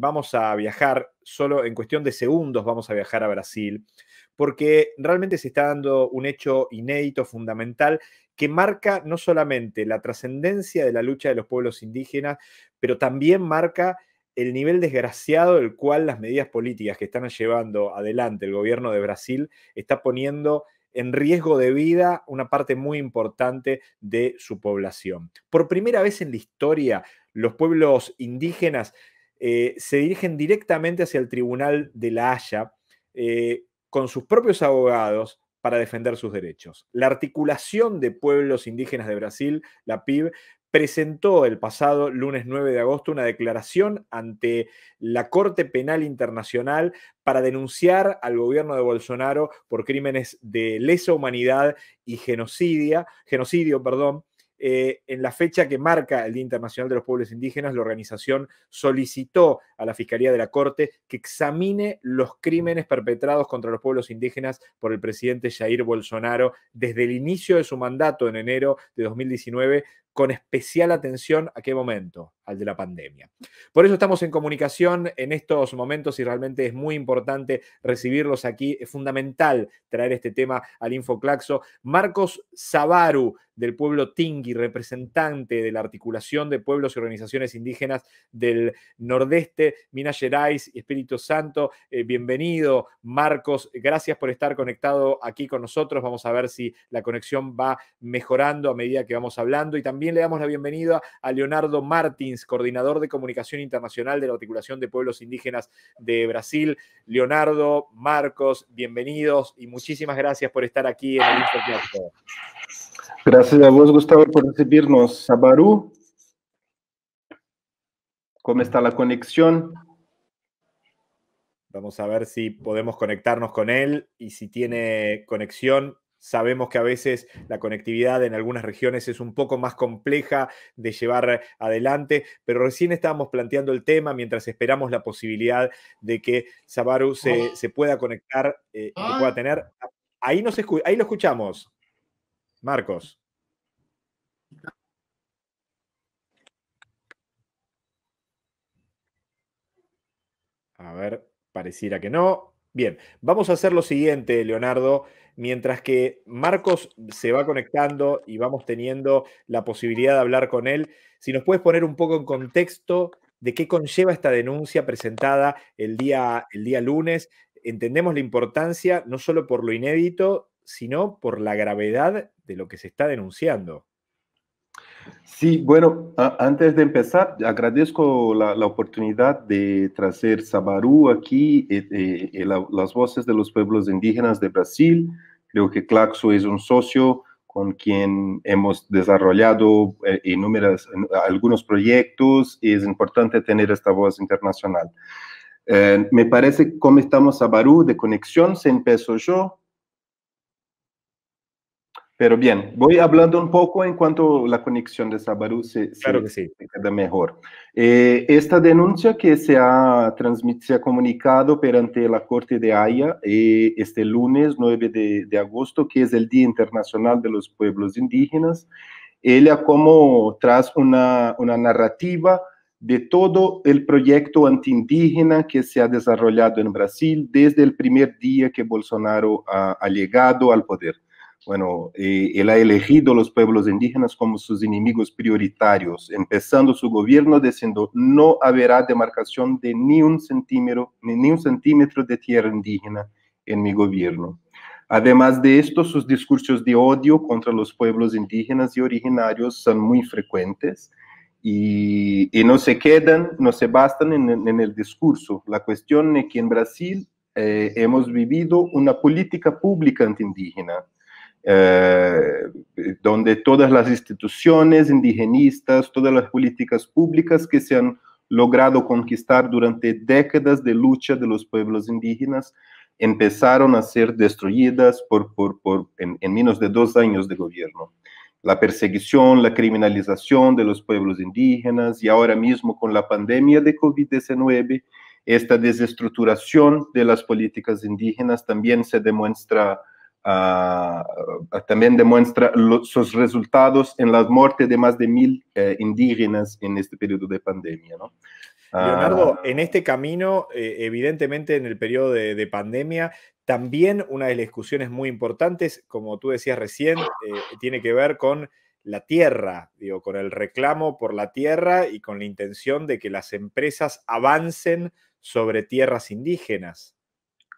Vamos a viajar, solo en cuestión de segundos vamos a viajar a Brasil, porque realmente se está dando un hecho inédito, fundamental, que marca no solamente la trascendencia de la lucha de los pueblos indígenas, pero también marca el nivel desgraciado del cual las medidas políticas que están llevando adelante el gobierno de Brasil está poniendo en riesgo de vida una parte muy importante de su población. Por primera vez en la historia, los pueblos indígenas eh, se dirigen directamente hacia el Tribunal de la Haya eh, con sus propios abogados para defender sus derechos. La articulación de pueblos indígenas de Brasil, la PIB, presentó el pasado lunes 9 de agosto una declaración ante la Corte Penal Internacional para denunciar al gobierno de Bolsonaro por crímenes de lesa humanidad y genocidia, genocidio, perdón, eh, en la fecha que marca el Día Internacional de los Pueblos Indígenas, la organización solicitó a la Fiscalía de la Corte que examine los crímenes perpetrados contra los pueblos indígenas por el presidente Jair Bolsonaro desde el inicio de su mandato en enero de 2019 con especial atención a qué momento, al de la pandemia. Por eso estamos en comunicación en estos momentos y realmente es muy importante recibirlos aquí. Es fundamental traer este tema al Infoclaxo. Marcos Zavaru, del pueblo Tingui, representante de la articulación de pueblos y organizaciones indígenas del Nordeste, Minas Gerais y Espíritu Santo. Eh, bienvenido, Marcos. Gracias por estar conectado aquí con nosotros. Vamos a ver si la conexión va mejorando a medida que vamos hablando y también también le damos la bienvenida a Leonardo Martins, coordinador de comunicación internacional de la articulación de pueblos indígenas de Brasil. Leonardo, Marcos, bienvenidos y muchísimas gracias por estar aquí en el Instituto. Gracias a vos, Gustavo, por recibirnos. Sabarú, ¿cómo está la conexión? Vamos a ver si podemos conectarnos con él y si tiene conexión. Sabemos que a veces la conectividad en algunas regiones es un poco más compleja de llevar adelante, pero recién estábamos planteando el tema mientras esperamos la posibilidad de que Sabaru ah. se, pueda conectar y eh, pueda ah. tener. Ahí, nos ahí lo escuchamos, Marcos. A ver, pareciera que no. Bien, vamos a hacer lo siguiente, Leonardo. Mientras que Marcos se va conectando y vamos teniendo la posibilidad de hablar con él, si nos puedes poner un poco en contexto de qué conlleva esta denuncia presentada el día, el día lunes, entendemos la importancia no solo por lo inédito, sino por la gravedad de lo que se está denunciando. Sí, bueno, antes de empezar, agradezco la, oportunidad de traer Sabarú aquí, eh, eh, las voces de los pueblos indígenas de Brasil. Creo que Claxo es un socio con quien hemos desarrollado eh, algunos proyectos y es importante tener esta voz internacional. me parece, como estamos Sabarú, de conexión, se empezó yo, pero bien, voy hablando un poco en cuanto la conexión de Sabarú se, queda mejor. Eh, esta denuncia que se ha, se ha comunicado perante la Corte de Haya eh, este lunes 9 de, agosto, que es el Día Internacional de los Pueblos Indígenas, ella como tras una, narrativa de todo el proyecto antiindígena que se ha desarrollado en Brasil desde el primer día que Bolsonaro ha, ha llegado al poder. Bueno, eh, él ha elegido a los pueblos indígenas como sus enemigos prioritarios, empezando su gobierno diciendo no habrá demarcación de ni un centímetro, ni un centímetro de tierra indígena en mi gobierno. Además de esto, sus discursos de odio contra los pueblos indígenas y originarios son muy frecuentes y, no se quedan, no se bastan en, el discurso. La cuestión es que en Brasil eh, hemos vivido una política pública antiindígena eh, donde todas las instituciones indigenistas, todas las políticas públicas que se han logrado conquistar durante décadas de lucha de los pueblos indígenas, empezaron a ser destruidas por, por, en, en, menos de dos años de gobierno. La persecución, la criminalización de los pueblos indígenas y ahora mismo con la pandemia de COVID-19, esta desestructuración de las políticas indígenas también se demuestra Ah, también demuestra sus resultados en la muerte de más de mil eh, indígenas en este periodo de pandemia. Ah, Leonardo, en este camino, eh, evidentemente en el periodo de, pandemia, también una de las discusiones muy importantes, como tú decías recién, eh, tiene que ver con la tierra, digo, con el reclamo por la tierra y con la intención de que las empresas avancen sobre tierras indígenas.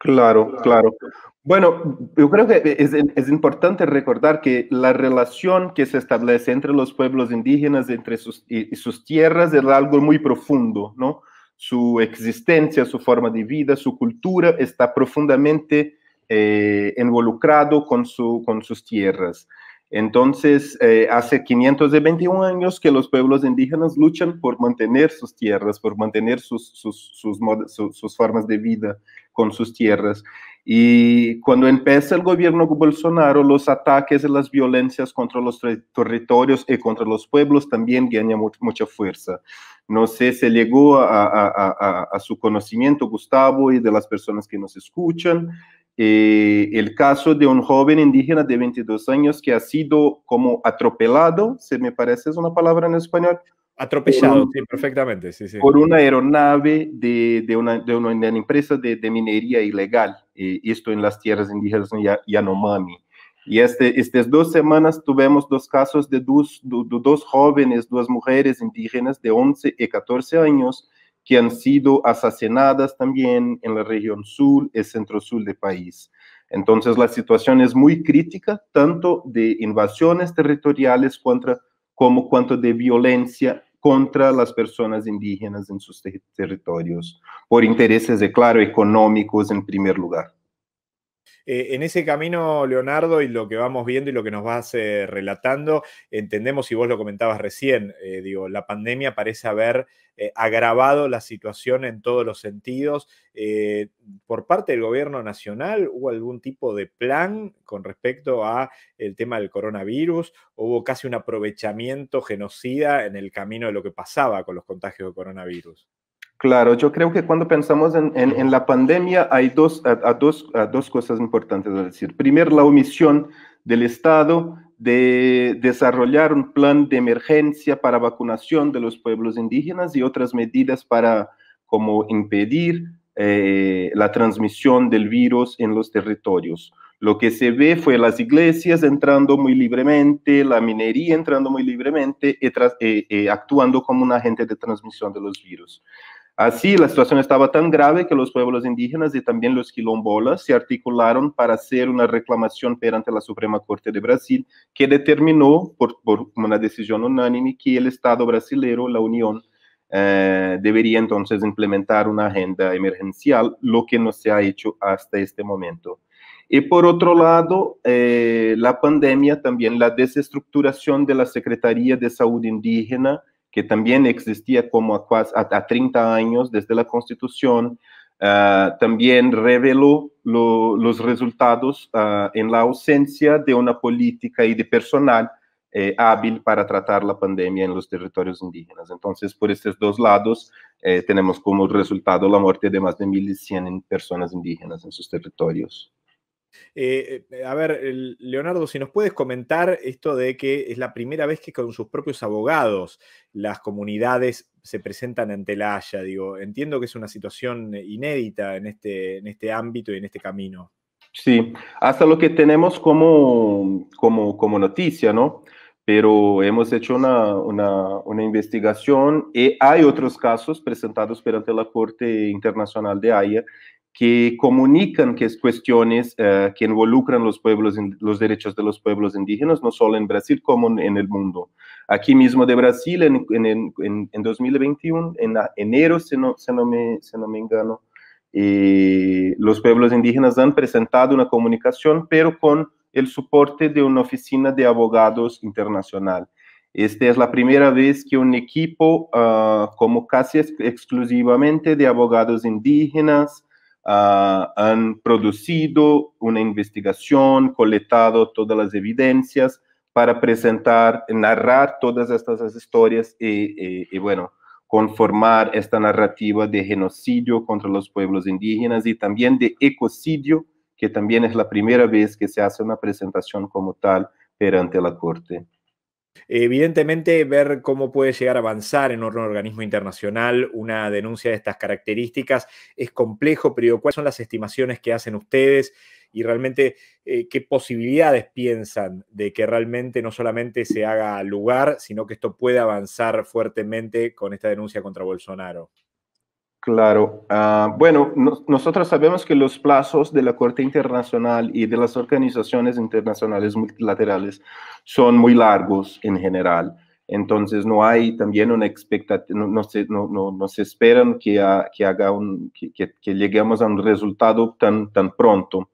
Claro, claro. Bueno, yo creo que es, importante recordar que la relación que se establece entre los pueblos indígenas entre sus, y sus tierras es algo muy profundo, ¿no? Su existencia, su forma de vida, su cultura está profundamente eh, involucrado con, su, con sus tierras. Entonces, eh, hace 521 años que los pueblos indígenas luchan por mantener sus tierras, por mantener sus, sus, sus, formas de vida con sus tierras. Y cuando empieza el gobierno Bolsonaro, los ataques y las violencias contra los territorios y contra los pueblos también ganan mucha fuerza. No sé si llegó a, a su conocimiento, Gustavo, y de las personas que nos escuchan. Eh, el caso de un joven indígena de 22 años que ha sido como atropelado, se me parece es una palabra en español. Atropellado, sí, perfectamente, sí, sí. Por una aeronave de, una, empresa de, minería ilegal, eh, esto en las tierras indígenas Yanomami. Y este, estas dos semanas tuvimos dos casos de dos, de dos jóvenes, dos mujeres indígenas de 11 y 14 años, que han sido asesinadas también en la región sur y centro-sur del país. Entonces la situación es muy crítica, tanto de invasiones territoriales contra, como cuanto de violencia contra las personas indígenas en sus territorios, por intereses, de claro, económicos en primer lugar. Eh, en ese camino, Leonardo, y lo que vamos viendo y lo que nos vas eh, relatando, entendemos, y vos lo comentabas recién, eh, digo, la pandemia parece haber agravado la situación en todos los sentidos. por parte del gobierno nacional, ¿hubo algún tipo de plan con respecto a el tema del coronavirus? ¿Hubo casi un aprovechamiento genocida en el camino de lo que pasaba con los contagios de coronavirus? Claro, yo creo que cuando pensamos en, la pandemia hay dos, cosas importantes a decir. Primero, la omisión del Estado de desarrollar un plan de emergencia para vacunación de los pueblos indígenas y otras medidas para como impedir eh, la transmisión del virus en los territorios. Lo que se ve fue las iglesias entrando muy libremente, la minería entrando muy libremente y eh, eh, actuando como un agente de transmisión de los virus. Así, la situación estaba tan grave que los pueblos indígenas y también los quilombolas se articularon para hacer una reclamación perante la Suprema Corte de Brasil, que determinó, por, una decisión unánime, que el Estado brasileño, la Unión, eh, debería entonces implementar una agenda emergencial, lo que no se ha hecho hasta este momento. Y por otro lado, eh, la pandemia, también la desestructuración de la Secretaría de Salud Indígena, que también existía como a, 30 años desde la Constitución, ah, también reveló los resultados ah, en la ausencia de una política y de personal eh, hábil para tratar la pandemia en los territorios indígenas. Entonces, por estos dos lados, eh, tenemos como resultado la muerte de más de 1.100 personas indígenas en sus territorios. Eh, eh, a ver, Leonardo, si nos puedes comentar esto de que es la primera vez que con sus propios abogados las comunidades se presentan ante la Haya. Digo, entiendo que es una situación eh, inédita en este, en este ámbito y en este camino. Sí, hasta lo que tenemos como, como, como noticia, ¿no? Pero hemos hecho una, una investigación y hay otros casos presentados perante la Corte Internacional de Haya que comunican que es cuestiones eh, que involucran los pueblos, los derechos de los pueblos indígenas, no solo en Brasil como en el mundo. Aquí mismo de Brasil, en, 2021, en enero, si no, no, me, no me engano, eh, los pueblos indígenas han presentado una comunicación, pero con el soporte de una oficina de abogados internacional. Esta es la primera vez que un equipo, ah, como casi exclusivamente de abogados indígenas, Ah, han producido una investigación, colectado todas las evidencias para presentar, narrar todas estas historias y, y bueno, conformar esta narrativa de genocidio contra los pueblos indígenas y también de ecocidio, que también es la primera vez que se hace una presentación como tal perante la Corte. Evidentemente, ver cómo puede llegar a avanzar en un organismo internacional una denuncia de estas características es complejo, pero ¿cuáles son las estimaciones que hacen ustedes? y realmente eh, qué posibilidades piensan de que realmente no solamente se haga lugar, sino que esto pueda avanzar fuertemente con esta denuncia contra Bolsonaro. Claro. Ah, bueno, nosotros sabemos que los plazos de la Corte Internacional y de las organizaciones internacionales multilaterales son muy largos en general. Entonces no hay también una expectativa, no, se, no, esperan que, que, haga un, lleguemos a un resultado tan, tan pronto.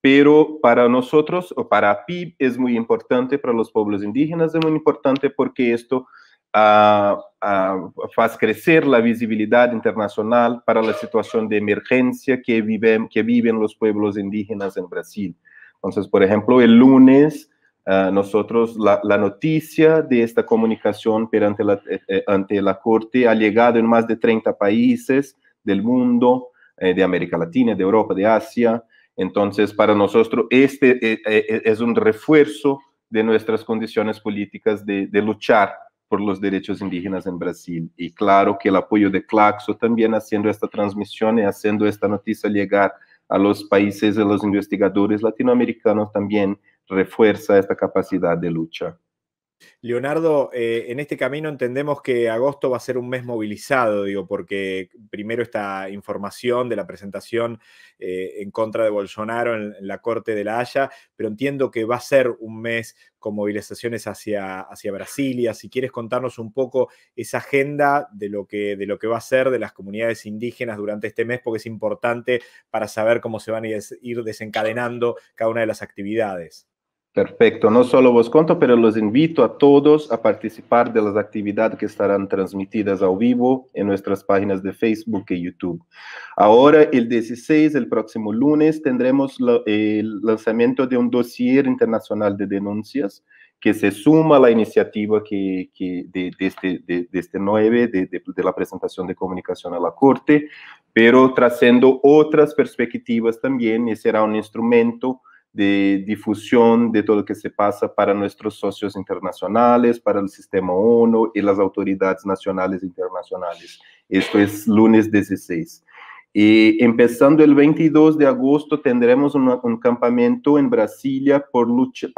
Pero para nosotros, o para PIB, es muy importante, para los pueblos indígenas es muy importante porque esto a, a, crecer la visibilidad internacional para la situación de emergencia que viven, que viven los pueblos indígenas en Brasil. Entonces, por ejemplo, el lunes ah, nosotros la, noticia de esta comunicación perante la, eh, eh, ante la Corte ha llegado en más de 30 países del mundo, eh, de América Latina, de Europa, de Asia. Entonces, para nosotros este es un refuerzo de nuestras condiciones políticas de, de luchar por los derechos indígenas en Brasil. Y claro que el apoyo de Claxo también haciendo esta transmisión y haciendo esta noticia llegar a los países, de los investigadores latinoamericanos también refuerza esta capacidad de lucha. Leonardo, eh, en este camino entendemos que agosto va a ser un mes movilizado, digo, porque primero esta información de la presentación eh, en contra de Bolsonaro en, en, la Corte de la Haya, pero entiendo que va a ser un mes con movilizaciones hacia, hacia Brasilia. Si quieres contarnos un poco esa agenda de lo, que, de lo que va a ser de las comunidades indígenas durante este mes, porque es importante para saber cómo se van a ir desencadenando cada una de las actividades. Perfecto, no solo vos conto, pero los invito a todos a participar de las actividades que estarán transmitidas al vivo en nuestras páginas de Facebook y YouTube. Ahora, el 16, el próximo lunes, tendremos el lanzamiento de un dossier internacional de denuncias que se suma a la iniciativa que, de, este, 9, este de la presentación de comunicación a la Corte, pero trazando otras perspectivas también y será un instrumento de difusión de todo lo que se pasa para nuestros socios internacionales, para el sistema ONU y las autoridades nacionales e internacionales. Esto es lunes 16. Y empezando el 22 de agosto tendremos un campamento en Brasilia por lucha,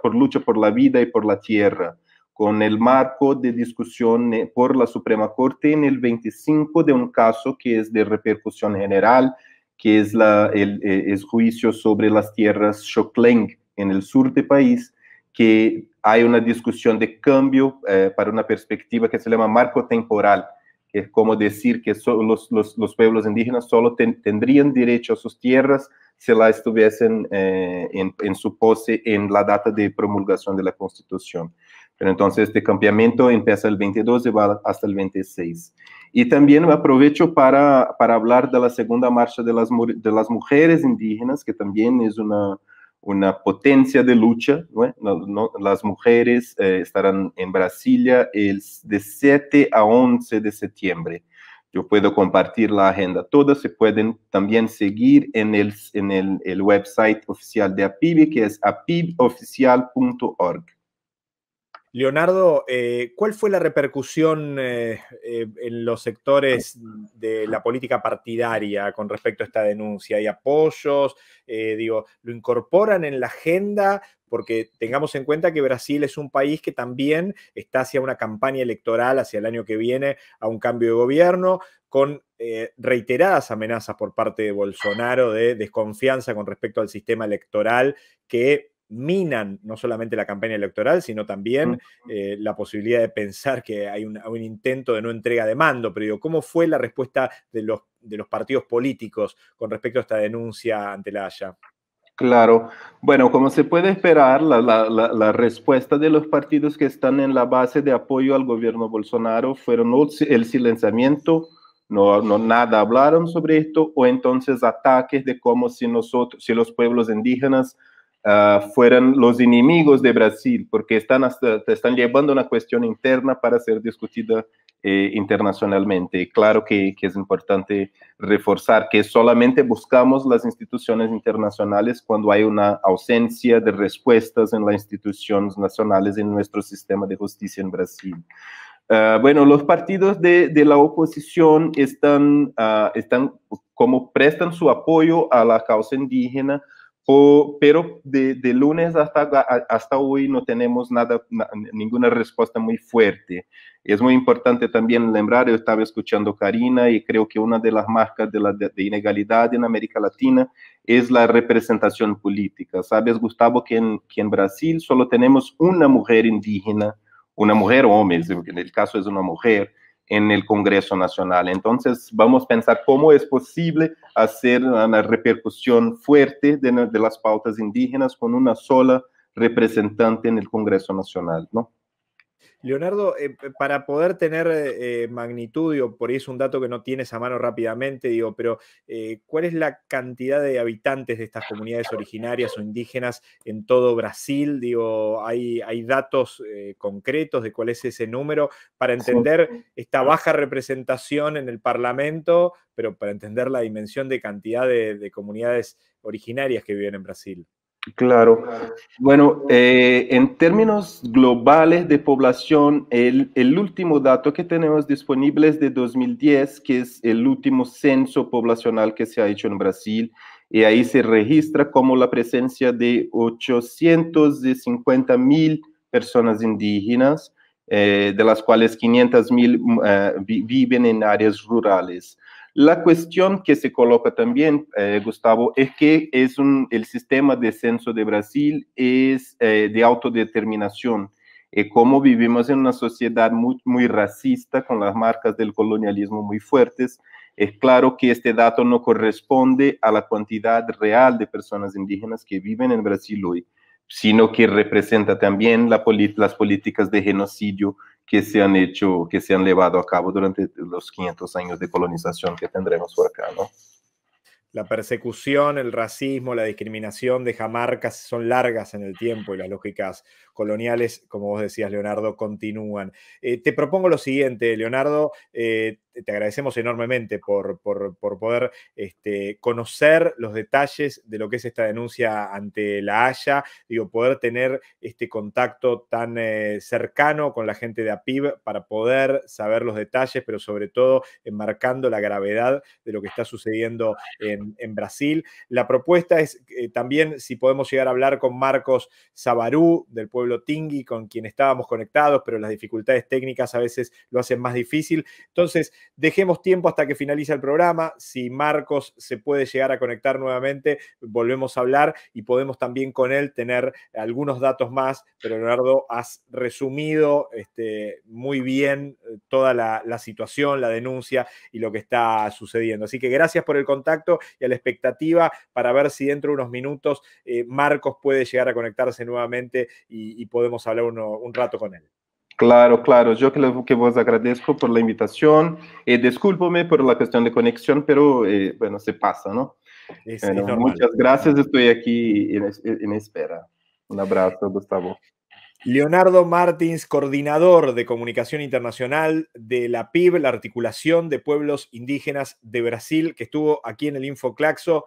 por lucha por la vida y por la tierra, con el marco de discusión eh, por la Suprema Corte en el 25 de un caso que es de repercusión general que es, la, el, eh, juicio sobre las tierras Xokleng en el sur del país, que hay una discusión de cambio eh, para una perspectiva que se llama marco temporal, que es como decir que los, pueblos indígenas solo tendrían derecho a sus tierras si las estuviesen eh, en, en, su pose en la data de promulgación de la Constitución. Pero entonces este cambiamiento empieza el 22 y va hasta el 26. Y también aprovecho para, hablar de la segunda marcha de las, de las mujeres indígenas, que también es una, una potencia de lucha. las mujeres eh, estarán en Brasilia el, de 7 a 11 de septiembre. Yo puedo compartir la agenda toda. Se pueden también seguir en el, en el, el website oficial de APIB, que es apiboficial.org. Leonardo, eh, ¿cuál fue la repercusión eh, eh, en los sectores de la política partidaria con respecto a esta denuncia? ¿Hay apoyos? digo, ¿lo incorporan en la agenda? Porque tengamos en cuenta que Brasil es un país que también está hacia una campaña electoral hacia el año que viene, a un cambio de gobierno, con reiteradas amenazas por parte de Bolsonaro de desconfianza con respecto al sistema electoral que minan no solamente la campaña electoral, sino también eh, la posibilidad de pensar que hay un, intento de no entrega de mando. Pero digo, ¿cómo fue la respuesta de los, de los partidos políticos con respecto a esta denuncia ante la Haya? Claro. Bueno, como se puede esperar, la, respuesta de los partidos que están en la base de apoyo al gobierno Bolsonaro fueron el silenciamiento, no, no nada hablaron sobre esto, o entonces ataques de cómo si nosotros, si los pueblos indígenas Ah, fueran los enemigos de Brasil, porque están, están llevando una cuestión interna para ser discutida eh, internacionalmente. Claro que, que, es importante reforzar que solamente buscamos las instituciones internacionales cuando hay una ausencia de respuestas en las instituciones nacionales en nuestro sistema de justicia en Brasil. Ah, bueno, los partidos de, de la oposición están, ah, están, como prestan su apoyo a la causa indígena, pero de, lunes hasta, hasta hoy no tenemos nada, ninguna respuesta muy fuerte. Es muy importante también lembrar, yo estaba escuchando Karina y creo que una de las marcas de la de, inegalidad en América Latina es la representación política. Sabes, Gustavo, que en, Brasil solo tenemos una mujer indígena, una mujer o hombre, en el caso es una mujer, en el Congreso Nacional. Entonces, vamos a pensar cómo es posible hacer una repercusión fuerte de, las pautas indígenas con una sola representante en el Congreso Nacional, ¿no? Leonardo, eh, para poder tener eh, eh, magnitud, por ahí es un dato que no tienes a mano rápidamente, digo, pero ¿cuál es la cantidad de habitantes de estas comunidades originarias o indígenas en todo Brasil? Digo, ¿hay, datos concretos de cuál es ese número para entender esta baja representación en el Parlamento, pero para entender la dimensión de cantidad de comunidades originarias que viven en Brasil? Claro. Bueno, eh, en términos globales de población, el, último dato que tenemos disponible es de 2010, que es el último censo poblacional que se ha hecho en Brasil, y ahí se registra como la presencia de 850 mil personas indígenas, eh, de las cuales 500 mil eh, viven en áreas rurales. La cuestión que se coloca también, eh, Gustavo, es que es el sistema de censo de Brasil es eh, de autodeterminación. Eh, como vivimos en una sociedad muy racista, con las marcas del colonialismo muy fuertes, es claro que este dato no corresponde a la cantidad real de personas indígenas que viven en Brasil hoy sino que representa también las políticas de genocidio que se han hecho, que se han llevado a cabo durante los 500 años de colonización que tendremos por acá, La persecución, el racismo, la discriminación de marcas, son largas en el tiempo y las lógicas coloniales, como vos decías, Leonardo, continúan. Eh, te propongo lo siguiente, Leonardo, eh, te agradecemos enormemente por, por, poder este, conocer los detalles de lo que es esta denuncia ante la Haya, digo, poder tener este contacto tan eh, cercano con la gente de APIB para poder saber los detalles, pero sobre todo enmarcando la gravedad de lo que está sucediendo en, Brasil. La propuesta es también si podemos llegar a hablar con Marcos Sabarú del pueblo tingui con quien estábamos conectados, pero las dificultades técnicas a veces lo hacen más difícil. Entonces, dejemos tiempo hasta que finalice el programa. Si Marcos se puede llegar a conectar nuevamente, volvemos a hablar y podemos también con él tener algunos datos más, pero Leonardo, has resumido este, muy bien eh, toda la, situación, la denuncia y lo que está sucediendo. Así que gracias por el contacto y a la expectativa para ver si dentro de unos minutos eh, Marcos puede llegar a conectarse nuevamente y, y, podemos hablar uno, un rato con él. Claro, claro. Yo que, vos agradezco por la invitación. Eh, discúlpame por la cuestión de conexión, pero eh, bueno, se pasa, ¿no? muchas gracias. Estoy aquí en, espera. Un abrazo, Gustavo. Leonardo Martins, coordinador de comunicación internacional de la PIB, la Articulación de Pueblos Indígenas de Brasil, que estuvo aquí en el Infoclaxo.